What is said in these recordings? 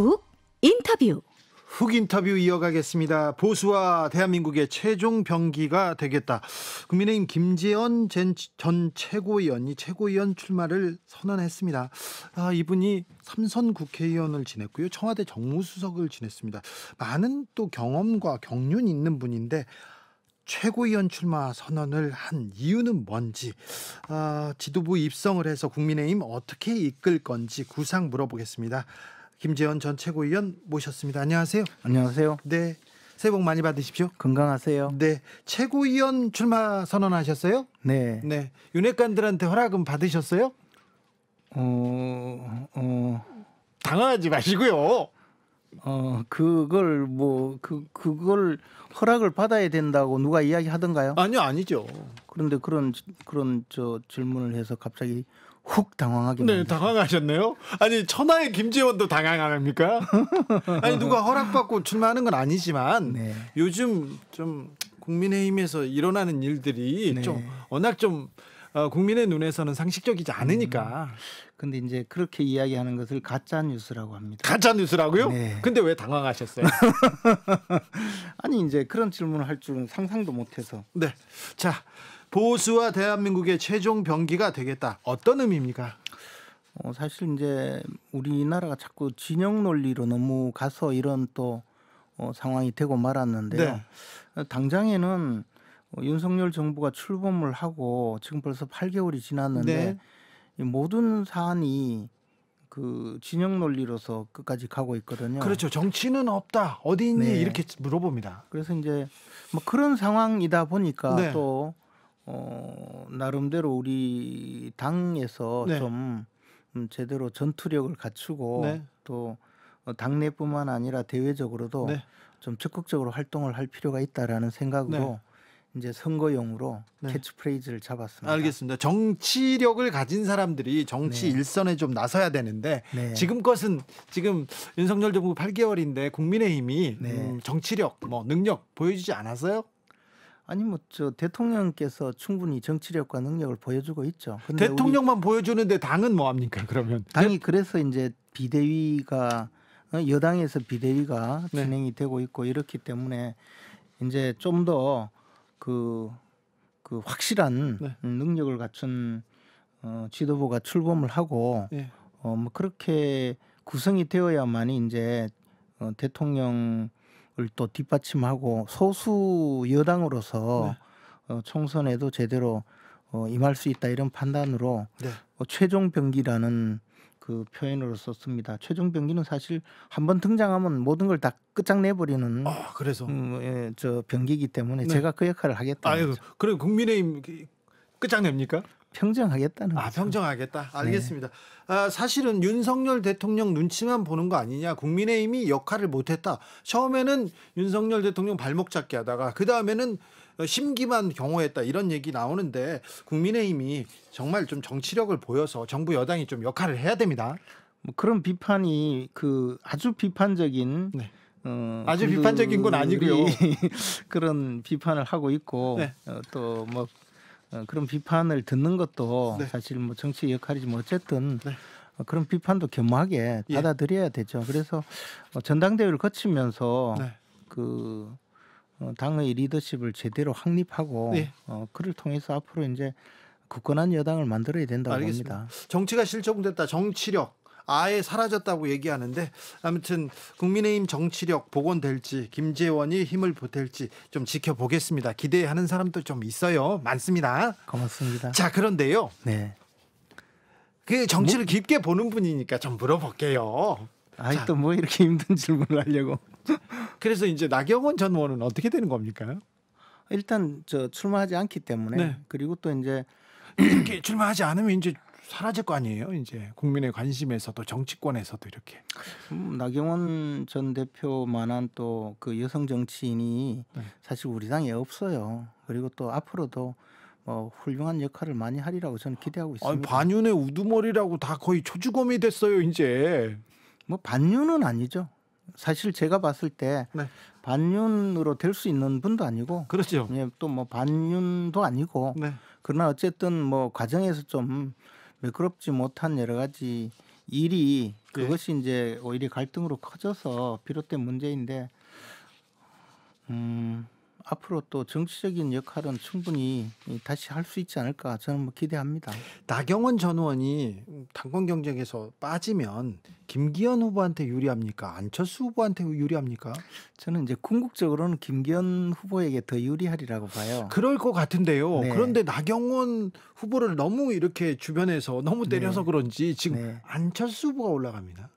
훅 인터뷰. 훅 인터뷰 이어가겠습니다. 보수와 대한민국의 최종 병기가 되겠다. 국민의힘 김재원 전, 전 최고위원이 최고위원 출마를 선언했습니다. 아, 이분이 삼선 국회의원을 지냈고요. 청와대 정무수석을 지냈습니다. 많은 또 경험과 경륜 있는 분인데 최고위원 출마 선언을 한 이유는 뭔지 아, 지도부 입성을 해서 국민의힘 어떻게 이끌 건지 구상 물어보겠습니다. 김재현 전 최고위원 모셨습니다. 안녕하세요. 안녕하세요. 네. 새해 복 많이 받으십시오. 건강하세요. 네. 최고위원 출마 선언하셨어요? 네. 네. 윤핵관들한테 허락은 받으셨어요? 어, 어. 당황하지 마시고요. 어, 그걸 뭐, 그, 그걸 허락을 받아야 된다고 누가 이야기 하던가요? 아니요, 아니죠. 그런데 그런, 그런 저 질문을 해서 갑자기 훅 당황하게. 네, 만드셨요 당황하셨네요. 아니 천하의 김재원도 당황합니까? 아니 누가 허락받고 출마하는 건 아니지만 네. 요즘 좀 국민의힘에서 일어나는 일들이 네. 좀 워낙 좀 어, 국민의 눈에서는 상식적이지 않으니까. 음. 근데 이제 그렇게 이야기하는 것을 가짜 뉴스라고 합니다. 가짜 뉴스라고요? 네. 근데 왜 당황하셨어요? 아니 이제 그런 질문을 할 줄은 상상도 못해서. 네. 자 보수와 대한민국의 최종 병기가 되겠다. 어떤 의미입니까? 어, 사실 이제 우리나라가 자꾸 진영 논리로 너무 가서 이런 또 어, 상황이 되고 말았는데요. 네. 당장에는 어, 윤석열 정부가 출범을 하고 지금 벌써 8개월이 지났는데 네. 모든 사안이 그 진영 논리로서 끝까지 가고 있거든요. 그렇죠. 정치는 없다. 어디 있니? 네. 이렇게 물어봅니다. 그래서 이제 뭐 그런 상황이다 보니까 네. 또 어, 나름대로 우리 당에서 네. 좀 음, 제대로 전투력을 갖추고 네. 또 어, 당내뿐만 아니라 대외적으로도 네. 좀 적극적으로 활동을 할 필요가 있다라는 생각으로 네. 이제 선거용으로 네. 캐치프레이즈를 잡았습니다. 알겠습니다. 정치력을 가진 사람들이 정치 네. 일선에 좀 나서야 되는데 네. 지금것은 지금 윤석열 정부 8개월인데 국민의힘이 네. 음, 정치력, 뭐 능력 보여주지 않아서요 아니 뭐 저 대통령께서 충분히 정치력과 능력을 보여주고 있죠. 대통령만 보여주는데 당은 뭐 합니까? 그러면 당이 그래서 이제 비대위가 어, 여당에서 비대위가 네. 진행이 되고 있고 이렇기 때문에 이제 좀 더그그 그 확실한 네. 능력을 갖춘 어, 지도부가 출범을 하고 네. 어, 뭐 그렇게 구성이 되어야만이 이제 어, 대통령 또 뒷받침하고 소수 여당으로서 네. 어, 총선에도 제대로 어, 임할 수 있다 이런 판단으로 네. 어, 최종 병기라는 그 표현으로 썼습니다. 최종 병기는 사실 한 번 등장하면 모든 걸 다 끝장내버리는 아, 그래서 음, 예, 저 병기이기 때문에 네. 제가 그 역할을 하겠다. 아, 그럼 국민의힘 끝장냅니까? 평정하겠다는 아, 거죠. 아, 평정하겠다. 네. 알겠습니다. 네. 아, 사실은 윤석열 대통령 눈치만 보는 거 아니냐. 국민의힘이 역할을 못했다. 처음에는 윤석열 대통령 발목 잡기 하다가 그 다음에는 심기만 경호했다 이런 얘기 나오는데 국민의힘이 정말 좀 정치력을 보여서 정부 여당이 좀 역할을 해야 됩니다. 뭐 그런 비판이 그 아주 비판적인 네. 어, 아주 비판적인 건 아니고요. 그런 비판을 하고 있고 네. 어, 또뭐 어, 그런 비판을 듣는 것도 네. 사실 뭐 정치의 역할이지만 뭐 어쨌든 네. 어, 그런 비판도 겸허하게 예. 받아들여야 되죠. 그래서 어, 전당대회를 거치면서 네. 그 어, 당의 리더십을 제대로 확립하고 예. 어, 그를 통해서 앞으로 이제 굳건한 여당을 만들어야 된다고 알겠습니다. 봅니다. 정치가 실종됐다. 정치력 아예 사라졌다고 얘기하는데 아무튼 국민의힘 정치력 복원될지 김재원이 힘을 보탤지 좀 지켜보겠습니다. 기대하는 사람도 좀 있어요. 많습니다. 고맙습니다. 자 그런데요. 네. 그 정치를 뭐? 깊게 보는 분이니까 좀 물어볼게요. 아이 또 뭐 이렇게 힘든 질문을 하려고. 그래서 이제 나경원 전 의원은 어떻게 되는 겁니까? 일단 저 출마하지 않기 때문에 네. 그리고 또 이제 이렇게 출마하지 않으면 이제 사라질 거 아니에요. 이제 국민의 관심에서도 정치권에서도 이렇게. 음, 나경원 전 대표만한 또 그 여성 정치인이 네. 사실 우리 당에 없어요. 그리고 또 앞으로도 뭐 훌륭한 역할을 많이 하리라고 저는 기대하고 있습니다. 아니, 반윤의 우두머리라고 다 거의 초주검이 됐어요 이제. 뭐 반윤은 아니죠. 사실 제가 봤을 때 네. 반윤으로 될 수 있는 분도 아니고 그렇죠. 예, 또 뭐 반윤도 아니고 네. 그러나 어쨌든 뭐 과정에서 좀 매끄럽지 못한 여러 가지 일이 네. 그것이 네. 이제 오히려 갈등으로 커져서 비롯된 문제인데 음 앞으로 또 정치적인 역할은 충분히 다시 할 수 있지 않을까 저는 뭐 기대합니다. 나경원 전 의원이 당권 경쟁에서 빠지면 김기현 후보한테 유리합니까? 안철수 후보한테 유리합니까? 저는 이제 궁극적으로는 김기현 후보에게 더 유리하리라고 봐요. 그럴 것 같은데요. 네. 그런데 나경원 후보를 너무 이렇게 주변에서 너무 네. 때려서 네. 그런지 지금 네. 안철수 후보가 올라갑니다.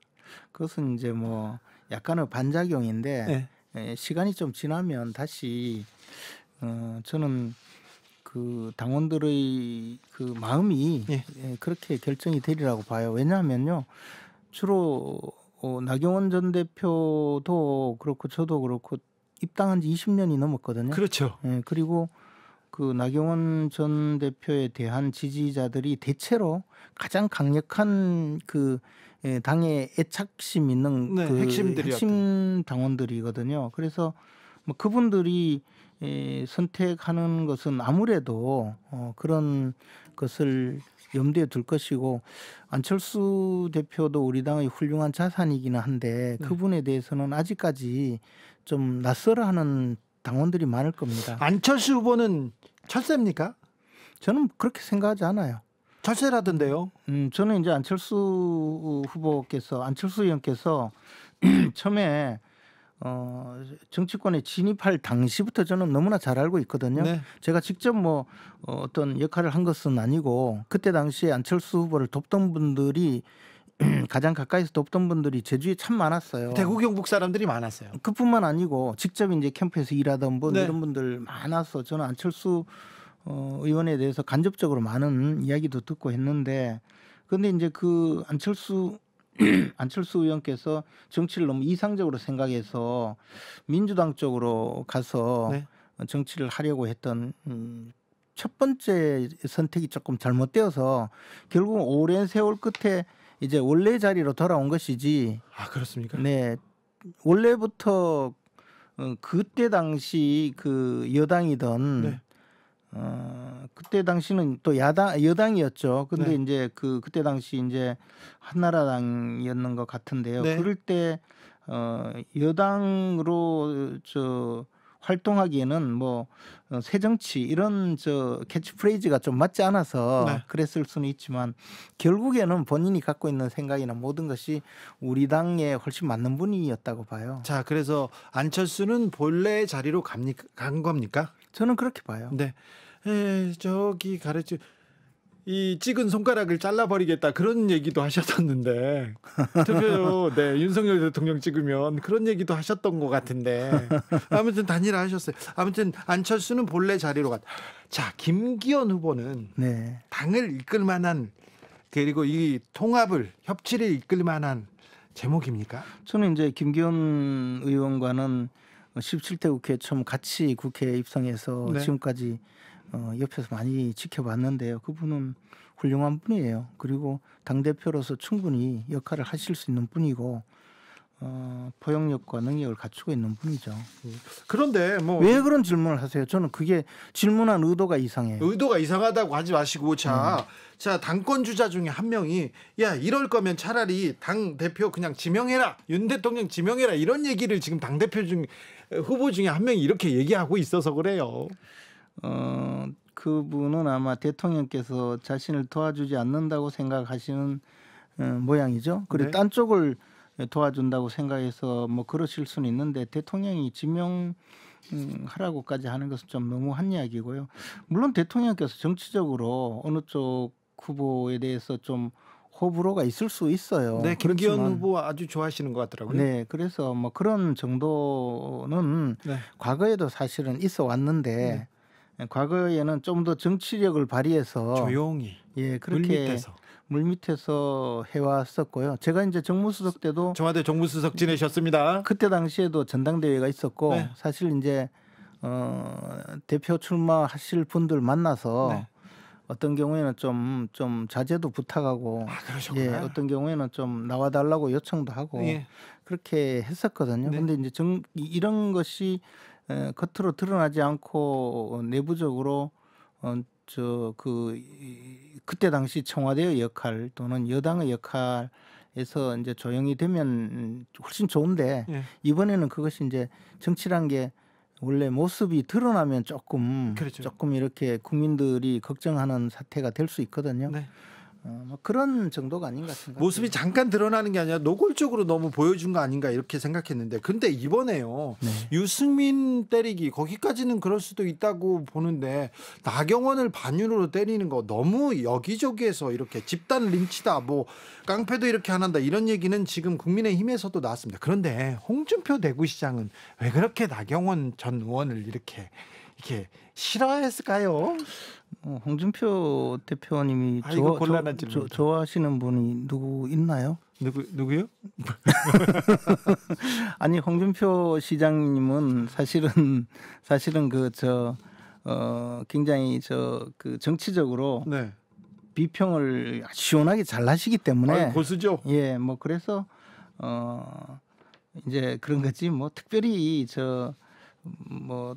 그것은 이제 뭐 약간의 반작용인데 네. 예, 시간이 좀 지나면 다시 어, 저는 그 당원들의 그 마음이 예. 예 그렇게 결정이 되리라고 봐요. 왜냐하면요, 주로 어, 나경원 전 대표도 그렇고 저도 그렇고 입당한 지 20년이 넘었거든요. 그렇죠. 예, 그리고 그 나경원 전 대표에 대한 지지자들이 대체로 가장 강력한 그 예, 당에 애착심 있는 네, 그핵심 당원들이거든요. 그래서 뭐 그분들이 예, 선택하는 것은 아무래도 어, 그런 것을 염두에 둘 것이고 안철수 대표도 우리 당의 훌륭한 자산이기는 한데 네. 그분에 대해서는 아직까지 좀 낯설어하는 당원들이 많을 겁니다. 안철수 후보는 철새입니까? 저는 그렇게 생각하지 않아요. 철새라던데요. 음, 저는 이제 안철수 후보께서 안철수 의원께서 처음에 어, 정치권에 진입할 당시부터 저는 너무나 잘 알고 있거든요. 네. 제가 직접 뭐 어, 어떤 역할을 한 것은 아니고 그때 당시에 안철수 후보를 돕던 분들이 가장 가까이서 돕던 분들이 제주에 참 많았어요. 대구 경북 사람들이 많았어요. 그뿐만 아니고 직접 이제 캠프에서 일하던 분 네. 이런 분들 많아서 저는 안철수 어, 의원에 대해서 간접적으로 많은 이야기도 듣고 했는데 그런데 이제 그 안철수 안철수 의원께서 정치를 너무 이상적으로 생각해서 민주당 쪽으로 가서 네. 정치를 하려고 했던 음, 첫 번째 선택이 조금 잘못되어서 결국 오랜 세월 끝에 이제 원래 자리로 돌아온 것이지. 아 그렇습니까? 네, 원래부터 어, 그때 당시 그 여당이던 네. 어, 그때 당시는 또 야당 여당이었죠. 근데 네. 이제 그 그때 당시 이제 한나라당이었는 것 같은데요. 네. 그럴 때 어, 여당으로 저 활동하기에는 뭐 어, 새정치 이런 저 캐치프레이즈가 좀 맞지 않아서 네. 그랬을 수는 있지만 결국에는 본인이 갖고 있는 생각이나 모든 것이 우리 당에 훨씬 맞는 분이었다고 봐요. 자, 그래서 안철수는 본래 자리로 갑니까? 간 겁니까? 저는 그렇게 봐요. 네. 에, 저기 가르치 이 찍은 손가락을 잘라버리겠다 그런 얘기도 하셨었는데 투표 네 윤석열 대통령 찍으면 그런 얘기도 하셨던 것 같은데 아무튼 단일화 하셨어요. 아무튼 안철수는 본래 자리로 갔. 자 김기현 후보는 네. 당을 이끌 만한 그리고 이 통합을 협치를 이끌 만한 제목입니까? 저는 이제 김기현 의원과는 17대 국회 처음 같이 국회에 입성해서 네. 지금까지 어, 옆에서 많이 지켜봤는데요. 그분은 훌륭한 분이에요. 그리고 당 대표로서 충분히 역할을 하실 수 있는 분이고 어, 포용력과 능력을 갖추고 있는 분이죠. 그런데 뭐 왜 그런 질문을 하세요? 저는 그게 질문한 의도가 이상해요. 의도가 이상하다고 하지 마시고 자, 음. 자 당권 주자 중에 한 명이 야 이럴 거면 차라리 당 대표 그냥 지명해라 윤 대통령 지명해라 이런 얘기를 지금 당 대표 중에 후보 중에 한 명이 이렇게 얘기하고 있어서 그래요. 어, 그분은 아마 대통령께서 자신을 도와주지 않는다고 생각하시는 음, 모양이죠. 그리고 네. 딴 쪽을 도와준다고 생각해서 뭐 그러실 수는 있는데 대통령이 지명 음, 하라고까지 하는 것은 좀 너무한 이야기고요. 물론 대통령께서 정치적으로 어느 쪽 후보에 대해서 좀 호불호가 있을 수 있어요. 네, 김기현 그 후보 아주 좋아하시는 것 같더라고요. 네, 그래서 뭐 그런 정도는 네. 과거에도 사실은 있어 왔는데 네. 과거에는 좀 더 정치력을 발휘해서 조용히 예 그렇게 물밑에서 물밑에서 해왔었고요. 제가 이제 정무수석 때도 청와대 정무수석 지내셨습니다. 그때 당시에도 전당대회가 있었고 네. 사실 이제 어, 대표 출마하실 분들 만나서 네. 어떤 경우에는 좀좀 좀 자제도 부탁하고 아, 예, 어떤 경우에는 좀 나와 달라고 요청도 하고 예. 그렇게 했었거든요. 네. 근데 이제 정, 이런 것이 에, 겉으로 드러나지 않고 내부적으로 어, 저그 그때 당시 청와대의 역할 또는 여당의 역할에서 이제 조용히 되면 훨씬 좋은데 예. 이번에는 그것이 이제 정치란 게 원래 모습이 드러나면 조금 그렇죠. 조금 이렇게 국민들이 걱정하는 사태가 될 수 있거든요. 네. 어, 뭐 그런 정도가 아닌 것 같습니다. 모습이 네. 잠깐 드러나는 게 아니라 노골적으로 너무 보여준 거 아닌가 이렇게 생각했는데 근데 이번에요 네. 유승민 때리기 거기까지는 그럴 수도 있다고 보는데 나경원을 반윤으로 때리는 거 너무 여기저기에서 이렇게 집단 린치다 뭐 깡패도 이렇게 안 한다 이런 얘기는 지금 국민의힘에서도 나왔습니다. 그런데 홍준표 대구시장은 왜 그렇게 나경원 전 의원을 이렇게 이렇게 싫어했을까요? 어, 홍준표 대표님이 아, 조, 곤란한 좋아하시는 분이 누구 있나요? 누구 누구요? 아니 홍준표 시장님은 사실은 사실은 그저 어, 굉장히 저 그 정치적으로 네. 비평을 시원하게 잘 하시기 때문에 아, 고수죠. 예, 뭐 그래서 어 이제 그런 거지 뭐 특별히 저뭐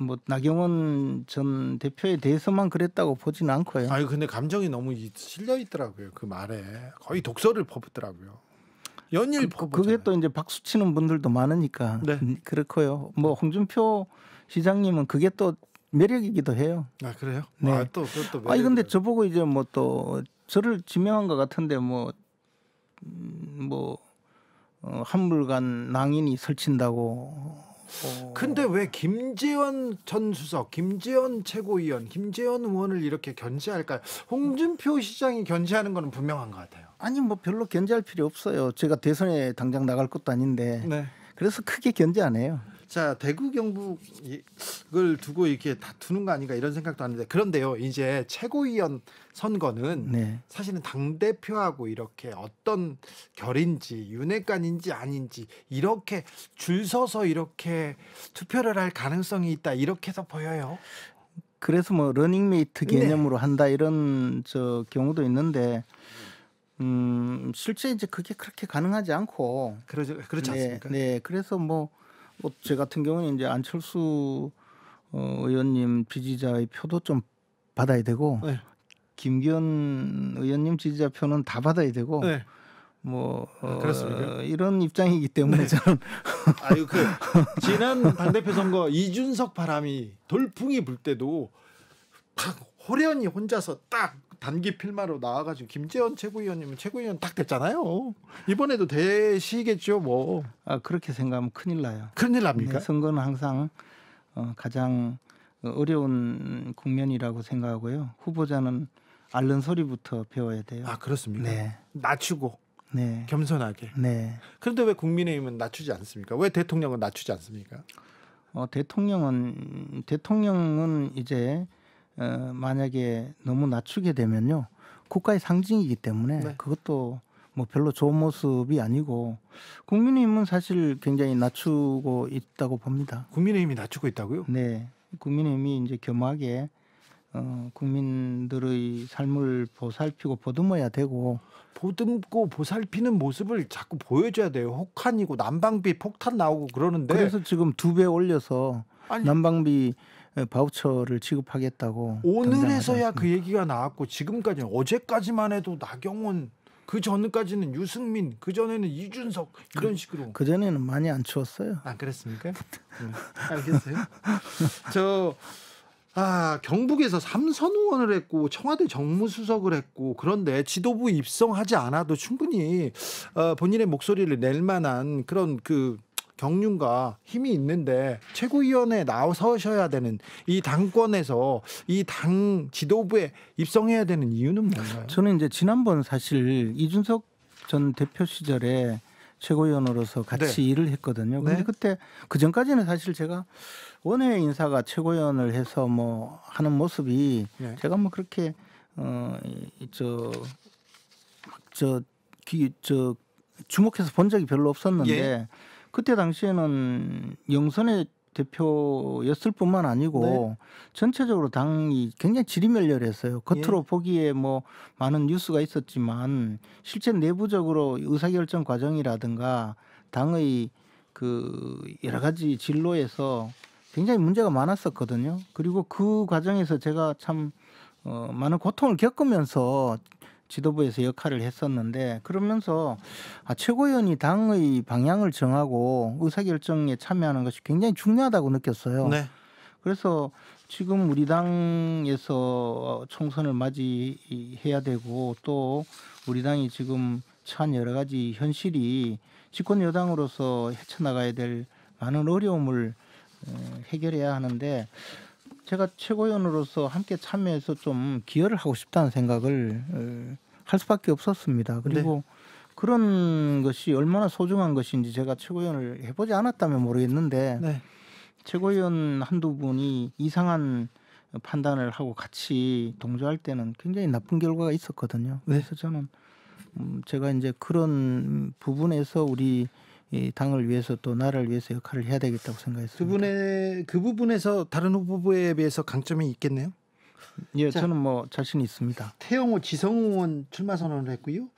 뭐 나경원 전 대표에 대해서만 그랬다고 보지는 않고요. 아니 근데 감정이 너무 실려 있더라고요 그 말에 거의 독서를 퍼붓더라고요. 연일 그, 그 그게 또 이제 박수 치는 분들도 많으니까 네. 음, 그렇고요. 뭐 홍준표 시장님은 그게 또 매력이기도 해요. 아 그래요? 네. 아또 그것도 아 근데 저보고 이제 뭐 또 저를 지명한 것 같은데 뭐뭐 음, 뭐, 어, 한물간 낭인이 설친다고 어. 근데 왜 김재원 전 수석, 김재원 최고위원, 김재원 의원을 이렇게 견제할까요? 홍준표 시장이 견제하는 거는 분명한 것 같아요. 아니 뭐 별로 견제할 필요 없어요. 제가 대선에 당장 나갈 것도 아닌데. 네. 그래서 크게 견제 안 해요. 자 대구 경북 이걸 두고 이렇게 다투는 거 아닌가 이런 생각도 하는데 그런데요 이제 최고위원 선거는 네. 사실은 당 대표하고 이렇게 어떤 결인지 윤회관인지 아닌지 이렇게 줄 서서 이렇게 투표를 할 가능성이 있다 이렇게서 보여요. 그래서 뭐 러닝메이트 네. 개념으로 네. 한다 이런 저 경우도 있는데 음 실제 이제 그게 그렇게 가능하지 않고 그러죠 그렇지 네, 않습니까? 네 그래서 뭐 뭐제 같은 경우는 이제 안철수 어, 의원님 지지자의 표도 좀 받아야 되고 네. 김기현 의원님 지지자 표는 다 받아야 되고 네. 뭐 아, 어, 아, 이런 입장이기 때문에 네. 저는 아유 그 지난 당대표 선거 이준석 바람이 돌풍이 불 때도 막호련이 혼자서 딱 단기 필마로 나와가지고 김재원 최고위원님은 최고위원 딱 됐잖아요. 이번에도 되시겠죠, 뭐. 아, 그렇게 생각하면 큰일 나요. 큰일 납니까? 네, 선거는 항상 어, 가장 어려운 국면이라고 생각하고요. 후보자는 앓는 소리부터 배워야 돼요. 아 그렇습니까? 네. 낮추고 네. 겸손하게. 네. 그런데 왜 국민의힘은 낮추지 않습니까? 왜 대통령은 낮추지 않습니까? 어, 대통령은 대통령은 이제 어, 만약에 너무 낮추게 되면요 국가의 상징이기 때문에 네. 그것도 뭐 별로 좋은 모습이 아니고 국민의힘은 사실 굉장히 낮추고 있다고 봅니다. 국민의힘이 낮추고 있다고요? 네, 국민의힘이 이제 겸하게 어, 국민들의 삶을 보살피고 보듬어야 되고 보듬고 보살피는 모습을 자꾸 보여줘야 돼요. 혹한이고 난방비 폭탄 나오고 그러는데 그래서 지금 두 배 올려서 아니. 난방비 예, 바우처를 지급하겠다고 오늘에서야 그 얘기가 나왔고 지금까지 어제까지만 해도 나경원 그 전까지는 유승민 그 전에는 이준석 이런 그, 식으로 그 전에는 많이 안 추웠어요. 아 그랬습니까? 음, 알겠어요. 저 아, 경북에서 삼선 의원을 했고 청와대 정무수석을 했고 그런데 지도부 입성하지 않아도 충분히 어, 본인의 목소리를 낼 만한 그런 그 경륜과 힘이 있는데 최고위원회 나서셔야 되는 이 당권에서 이 당 지도부에 입성해야 되는 이유는 뭔가요? 저는 이제 지난번 사실 이준석 전 대표 시절에 최고위원으로서 같이 네. 일을 했거든요. 근데 네. 그때 그 전까지는 사실 제가 원외 인사가 최고위원을 해서 뭐 하는 모습이 네. 제가 뭐 그렇게 어저저저 저, 저, 주목해서 본 적이 별로 없었는데 예. 그때 당시에는 영선의 대표였을 뿐만 아니고 네. 전체적으로 당이 굉장히 지리멸렬했어요. 예. 겉으로 예. 보기에 뭐 많은 뉴스가 있었지만 실제 내부적으로 의사결정 과정이라든가 당의 그 여러 가지 진로에서 굉장히 문제가 많았었거든요. 그리고 그 과정에서 제가 참 어, 많은 고통을 겪으면서 지도부에서 역할을 했었는데 그러면서 아, 최고위원이 당의 방향을 정하고 의사결정에 참여하는 것이 굉장히 중요하다고 느꼈어요. 네. 그래서 지금 우리 당에서 어, 총선을 맞이해야 되고 또 우리 당이 지금 처한 여러 가지 현실이 집권 여당으로서 헤쳐나가야 될 많은 어려움을 어, 해결해야 하는데 제가 최고위원으로서 함께 참여해서 좀 기여를 하고 싶다는 생각을 할 수밖에 없었습니다. 그리고 네. 그런 것이 얼마나 소중한 것인지 제가 최고위원을 해보지 않았다면 모르겠는데 네. 최고위원 한두 분이 이상한 판단을 하고 같이 동조할 때는 굉장히 나쁜 결과가 있었거든요. 네. 그래서 저는 음, 제가 이제 그런 부분에서 우리 이 당을 위해서 또 나라를 위해서 역할을 해야 되겠다고 생각했습니다. 그분의 그 부분에서 다른 후보에 비해서 강점이 있겠네요. 예, 자, 저는 뭐 자신 있습니다. 태영호 지성 의원 출마 선언을 했고요.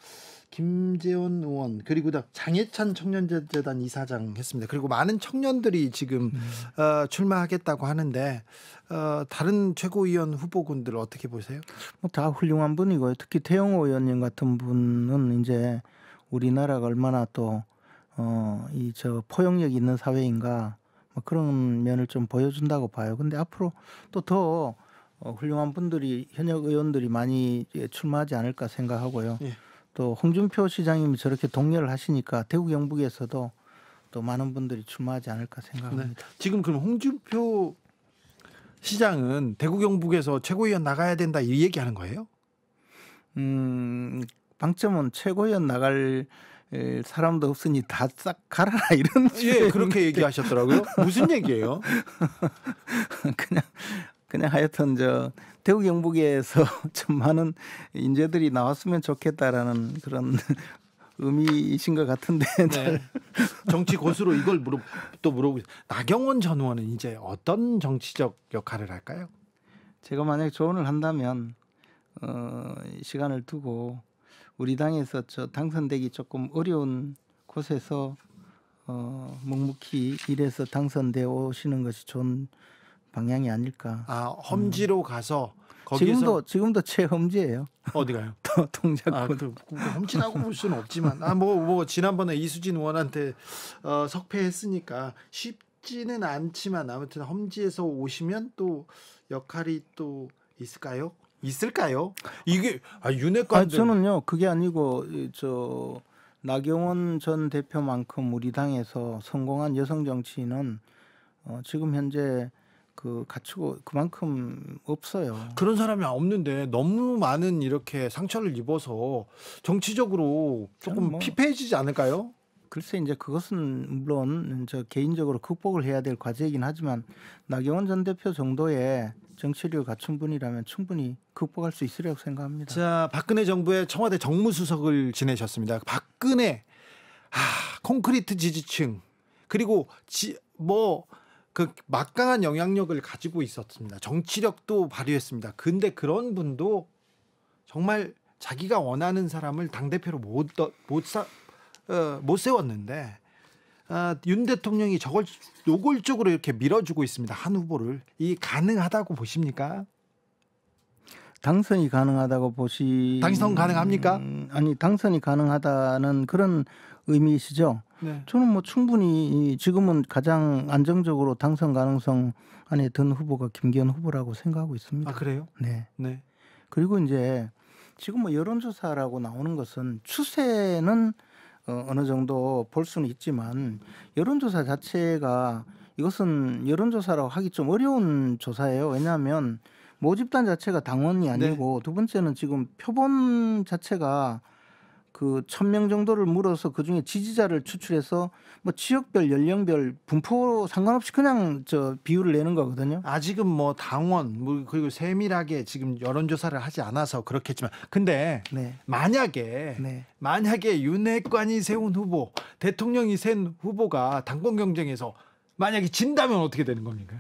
김재원 의원 그리고 장해찬 청년재단 이사장 했습니다. 그리고 많은 청년들이 지금 음. 어, 출마하겠다고 하는데 어, 다른 최고위원 후보군들 어떻게 보세요? 뭐 다 훌륭한 분이고요. 특히 태영호 의원님 같은 분은 이제 우리나라가 얼마나 또 어, 이 저 포용력 있는 사회인가 뭐 그런 면을 좀 보여준다고 봐요. 근데 앞으로 또 더 어, 훌륭한 분들이 현역 의원들이 많이 출마하지 않을까 생각하고요. 예. 또 홍준표 시장님이 저렇게 동료를 하시니까 대구 경북에서도 또 많은 분들이 출마하지 않을까 생각합니다. 네. 지금 그럼 홍준표 시장은 대구 경북에서 최고위원 나가야 된다 이 얘기하는 거예요? 음, 방점은 최고위원 나갈 사람도 없으니 다 싹 가라 이런 아, 예 그렇게 얘기하셨더라고요 무슨 얘기예요? 그냥 그냥 하여튼 저 대구 경북에서 참 많은 인재들이 나왔으면 좋겠다라는 그런 의미이신 것 같은데 네. 정치 고수로 이걸 물어 또 물어보고 나경원 전 의원은 이제 어떤 정치적 역할을 할까요? 제가 만약 조언을 한다면 어, 시간을 두고 우리 당에서 저 당선되기 조금 어려운 곳에서 어, 묵묵히 일해서 당선되어 오시는 것이 좋은 방향이 아닐까. 아 험지로 음. 가서 지금도 지금도 제 험지예요. 어디가요? 동작군. 아, 그, 뭐 험지라고 볼 수는 없지만 아뭐뭐 뭐 지난번에 이수진 의원한테 어, 석패했으니까 쉽지는 않지만 아무튼 험지에서 오시면 또 역할이 또 있을까요? 있을까요? 이게 아 윤핵관 아, 저는요 그게 아니고 저 나경원 전 대표만큼 우리 당에서 성공한 여성 정치인은 어, 지금 현재 그 갖추고 그만큼 없어요. 그런 사람이 없는데 너무 많은 이렇게 상처를 입어서 정치적으로 조금 뭐 피폐해지지 않을까요? 글쎄 이제 그것은 물론 저 개인적으로 극복을 해야 될 과제이긴 하지만 나경원 전 대표 정도의 정치력을 갖춘 분이라면 충분히 극복할 수 있으리라고 생각합니다. 자, 박근혜 정부의 청와대 정무수석을 지내셨습니다. 박근혜 아, 콘크리트 지지층 그리고 지, 뭐. 그 막강한 영향력을 가지고 있었습니다. 정치력도 발휘했습니다. 근데 그런 분도 정말 자기가 원하는 사람을 당 대표로 못, 못, 어, 못 세웠는데 아, 윤 대통령이 저걸 노골적으로 이렇게 밀어주고 있습니다. 한 후보를 이 가능하다고 보십니까? 당선이 가능하다고 보시 당선 가능합니까? 음, 아니 당선이 가능하다는 그런 의미이시죠? 네. 저는 뭐 충분히 지금은 가장 안정적으로 당선 가능성 안에 든 후보가 김기현 후보라고 생각하고 있습니다. 아 그래요? 네. 네. 그리고 이제 지금 뭐 여론조사라고 나오는 것은 추세는 어, 어느 정도 볼 수는 있지만 여론조사 자체가 이것은 여론조사라고 하기 좀 어려운 조사예요. 왜냐하면 모집단 자체가 당원이 네. 아니고 네. 두 번째는 지금 표본 자체가 그천명 정도를 물어서 그중에 지지자를 추출해서 뭐 지역별 연령별 분포 상관없이 그냥 저 비율을 내는 거거든요. 아직은 뭐 당원 뭐 그리고 세밀하게 지금 여론 조사를 하지 않아서 그렇겠지만 근데 네. 만약에 네. 만약에 윤핵관이 세운 후보, 대통령이 센 후보가 당권 경쟁에서 만약에 진다면 어떻게 되는 겁니까?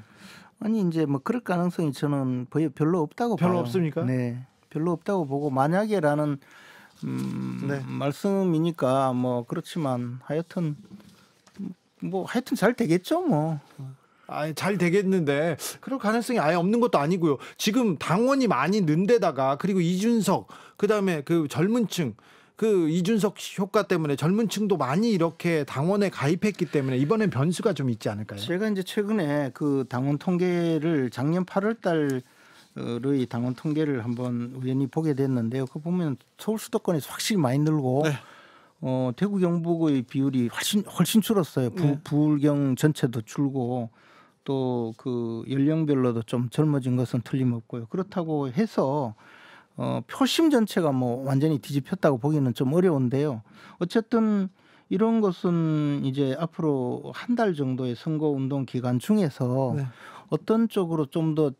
아니 이제 뭐 그럴 가능성이 저는 별로 없다고 별로 봐요. 없습니까? 네. 별로 없다고 보고 만약에라는 음, 네. 말씀이니까 뭐 그렇지만 하여튼 뭐 하여튼 잘 되겠죠 뭐. 아예 잘 되겠는데 그럴 가능성이 아예 없는 것도 아니고요. 지금 당원이 많이 는데다가 그리고 이준석 그다음에 그 젊은층 그 이준석 효과 때문에 젊은층도 많이 이렇게 당원에 가입했기 때문에 이번엔 변수가 좀 있지 않을까요? 제가 이제 최근에 그 당원 통계를 작년 8월달 의 당원 통계를 한번 우연히 보게 됐는데요. 그 보면 서울 수도권에서 확실히 많이 늘고 네. 어, 대구 경북의 비율이 훨씬 훨씬 줄었어요. 부, 네. 부울경 전체도 줄고 또 그 연령별로도 좀 젊어진 것은 틀림없고요. 그렇다고 해서 어, 표심 전체가 뭐 완전히 뒤집혔다고 보기는 좀 어려운데요. 어쨌든 이런 것은 이제 앞으로 한 달 정도의 선거 운동 기간 중에서 네. 어떤 쪽으로 좀더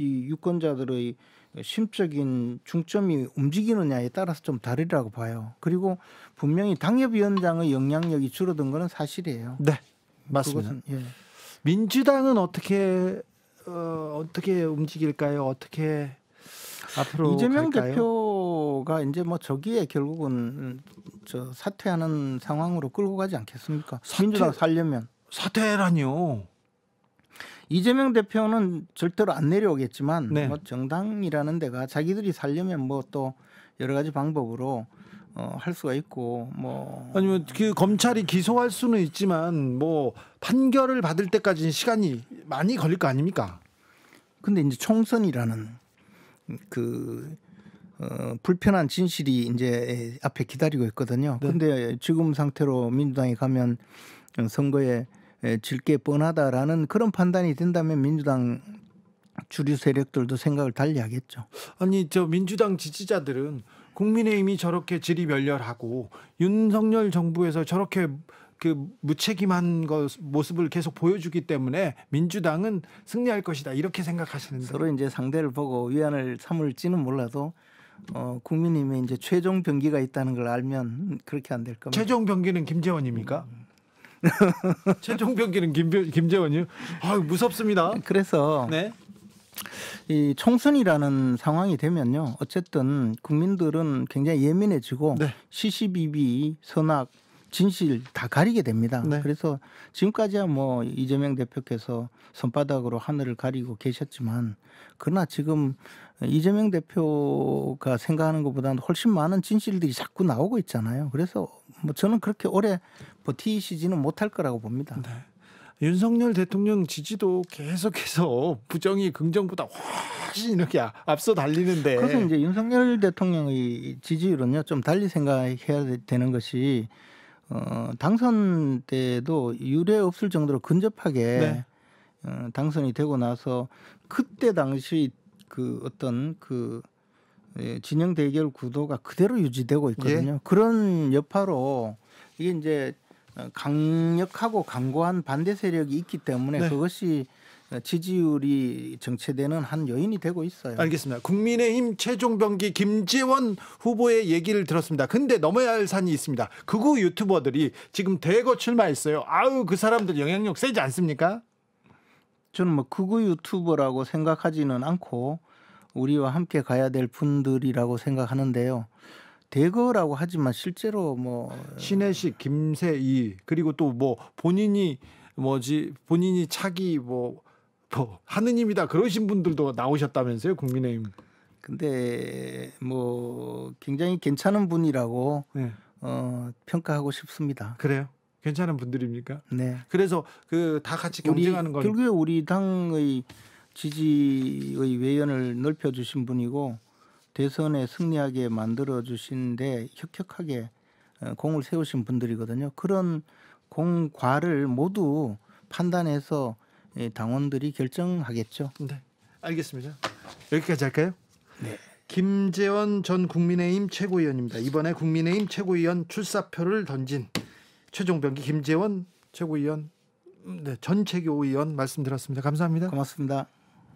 이 유권자들의 심적인 중점이 움직이느냐에 따라서 좀 다르라고 리 봐요. 그리고 분명히 당협위원장의 영향력이 줄어든 것은 사실이에요. 네, 맞습니다. 그것은, 예. 민주당은 어떻게 어, 어떻게 움직일까요? 어떻게 앞으로 이재명 갈까요? 대표가 이제 뭐 저기에 결국은 저 사퇴하는 상황으로 끌고 가지 않겠습니까? 사퇴, 민주당 살려면 사퇴라니요. 이재명 대표는 절대로 안 내려오겠지만 네. 뭐 정당이라는 데가 자기들이 살려면 뭐 또 여러 가지 방법으로 어, 할 수가 있고 뭐 아니면 그 검찰이 기소할 수는 있지만 뭐 판결을 받을 때까지는 시간이 많이 걸릴 거 아닙니까? 근데 이제 총선이라는 그 어, 불편한 진실이 이제 앞에 기다리고 있거든요. 네. 근데 지금 상태로 민주당이 가면 선거에 질게 예, 뻔하다라는 그런 판단이 된다면 민주당 주류 세력들도 생각을 달리 하겠죠. 아니 저 민주당 지지자들은 국민의힘이 저렇게 질이 멸렬하고 윤석열 정부에서 저렇게 그 무책임한 거, 모습을 계속 보여주기 때문에 민주당은 승리할 것이다 이렇게 생각하시는데 서로 이제 상대를 보고 위안을 삼을지는 몰라도 어, 국민의힘에 이제 최종 병기가 있다는 걸 알면 그렇게 안 될 겁니다. 최종 병기는 김재원입니까? 음. 최종 병기는 김, 재원이요아 무섭습니다. 그래서 네. 이 총선이라는 상황이 되면요. 어쨌든 국민들은 굉장히 예민해지고 네. 시시비비 선악 진실 다 가리게 됩니다. 네. 그래서 지금까지야 뭐 이재명 대표께서 손바닥으로 하늘을 가리고 계셨지만 그러나 지금 이재명 대표가 생각하는 것보다는 훨씬 많은 진실들이 자꾸 나오고 있잖아요. 그래서 뭐 저는 그렇게 오래 버티시지는 뭐 e 못할 거라고 봅니다. 네. 윤석열 대통령 지지도 계속해서 부정이 긍정보다 훨씬 이렇게 앞서 달리는데 그래서 이제 윤석열 대통령의 지지율은요 좀 달리 생각해야 되는 것이 어, 당선 때도 유례 없을 정도로 근접하게 네. 어, 당선이 되고 나서 그때 당시 그 어떤 그 예, 진영 대결 구도가 그대로 유지되고 있거든요. 예. 그런 여파로 이게 이제 어, 강력하고 강고한 반대 세력이 있기 때문에 네. 그것이 지지율이 정체되는 한 요인이 되고 있어요. 알겠습니다. 국민의힘 최종병기 김재원 후보의 얘기를 들었습니다. 근데 넘어야 할 산이 있습니다. 극우 유튜버들이 지금 대거 출마했어요. 아우 그 사람들 영향력 세지 않습니까? 저는 뭐 극우 유튜버라고 생각하지는 않고 우리와 함께 가야 될 분들이라고 생각하는데요. 대거라고 하지만 실제로 뭐 신혜식, 김세희 그리고 또 뭐 본인이 뭐지 본인이 차기 뭐, 뭐 하느님이다 그러신 분들도 나오셨다면서요 국민의힘. 근데 뭐 굉장히 괜찮은 분이라고 네. 어, 평가하고 싶습니다. 그래요? 괜찮은 분들입니까? 네. 그래서 그 다 같이 경쟁하는 거 결국에 우리 당의 지지의 외연을 넓혀주신 분이고 대선에 승리하게 만들어 주신데 혁혁하게 어, 공을 세우신 분들이거든요. 그런 공과를 모두 판단해서 예, 당원들이 결정하겠죠. 네, 알겠습니다. 여기까지 할까요? 네. 김재원 전 국민의힘 최고위원입니다. 이번에 국민의힘 최고위원 출사표를 던진 최종병기 김재원 최고위원 네, 전체교의원 말씀드렸습니다. 감사합니다. 고맙습니다.